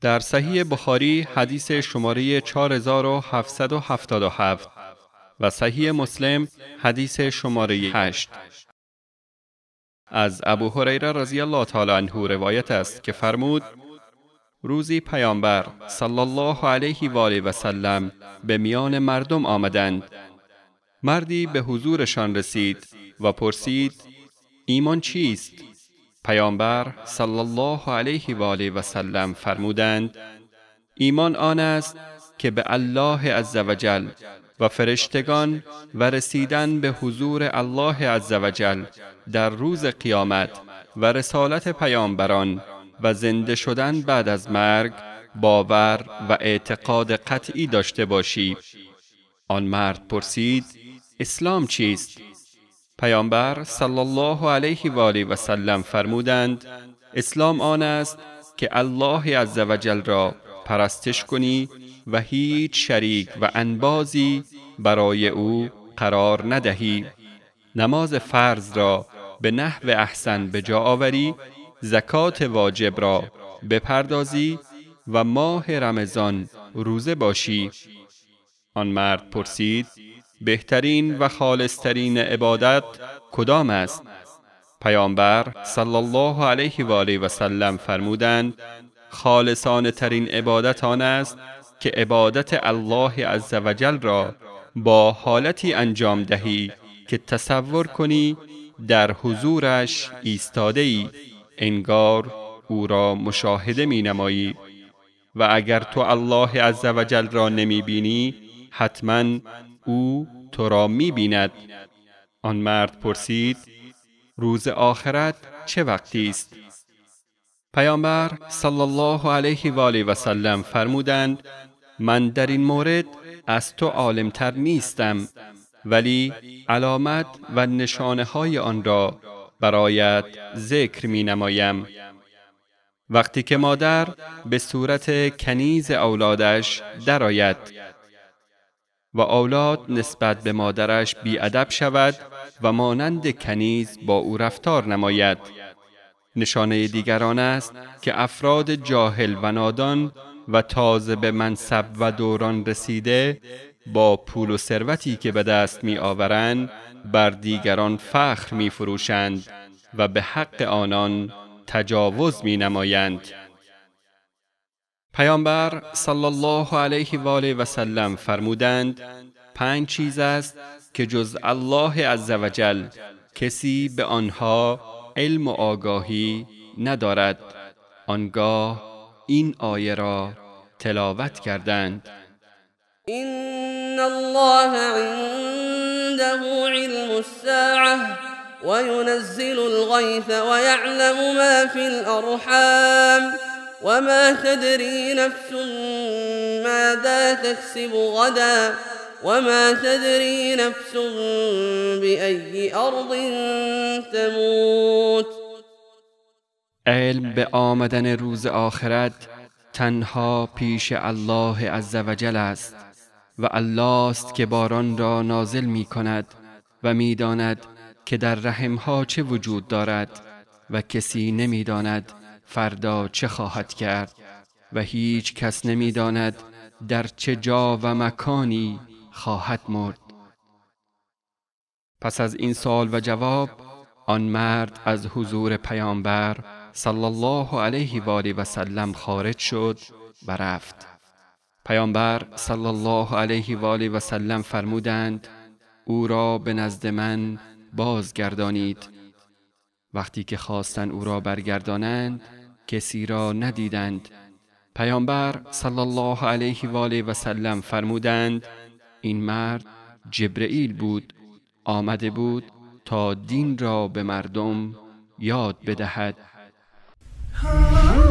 در صحیح بخاری حدیث شماره 4777 و صحیح مسلم حدیث شماره 8 از ابو هریره رضی الله تعالی عنه روایت است که فرمود روزی پیامبر صلی الله علیه و آله و سلم به میان مردم آمدند مردی به حضورشان رسید و پرسید ایمان چیست پیامبر صلی الله علیه و آله و سلم فرمودند ایمان آن است که به الله عزوجل و فرشتگان و رسیدن به حضور الله عزوجل در روز قیامت و رسالت پیامبران و زنده شدن بعد از مرگ باور و اعتقاد قطعی داشته باشی آن مرد پرسید اسلام چیست پیامبر صلی الله علیه و آله و سلم فرمودند اسلام آن است که الله عزوجل را پرستش کنی و هیچ شریک و انبازی برای او قرار ندهی نماز فرض را به نحو احسن به جا آوری زکات واجب را بپردازی و ماه رمضان روزه باشی آن مرد پرسید بهترین و خالصترین عبادت کدام است؟ پیامبر صلی الله علیه و آله و سلم فرمودند خالصان ترین عبادت آن است که عبادت الله عزوجل را با حالتی انجام دهی که تصور کنی در حضورش ایستاده ای انگار او را مشاهده می نمایی و اگر تو الله عزوجل را نمی بینی حتما او تو را می بیند. آن مرد پرسید روز آخرت چه وقتی است؟ پیامبر صلی الله علیه و آله و سلم فرمودند من در این مورد از تو عالمتر نیستم ولی علامت و نشانه های آن را برایت ذکر می نمایم. وقتی که مادر به صورت کنیز اولادش درآید و اولاد نسبت به مادرش بیادب شود و مانند کنیز با او رفتار نماید. نشانه دیگران است که افراد جاهل و نادان و تازه به منصب و دوران رسیده با پول و ثروتی که به دست می آورند بر دیگران فخر می فروشند و به حق آنان تجاوز می نمایند. پیامبر صلی الله علیه و آله و سلم فرمودند پنج چیز است که جز الله عزوجل کسی به آنها علم و آگاهی ندارد آنگاه این آیه را تلاوت کردند این الله عنده علم و وينزل الغيث ويعلم ما في الارحام وما تدري نفس ماذا تكسب غدا وما تدري نفس بأي أرض تموت علم به آمدن روز آخرت تنها پیش الله عزوجل است و الله است که باران را نازل می کند و میداند که در رحمها چه وجود دارد و کسی نمیداند فردا چه خواهد کرد و هیچ کس نمی داند در چه جا و مکانی خواهد مرد پس از این سال و جواب آن مرد از حضور پیامبر صلی الله علیه و آله و سلم خارج شد و رفت پیامبر صلی الله علیه و آله و سلم فرمودند او را به نزد من بازگردانید وقتی که خواستن او را برگردانند کسی را ندیدند پیامبر صلی الله علیه و آله و سلم فرمودند این مرد جبرئیل بود آمده بود تا دین را به مردم یاد بدهد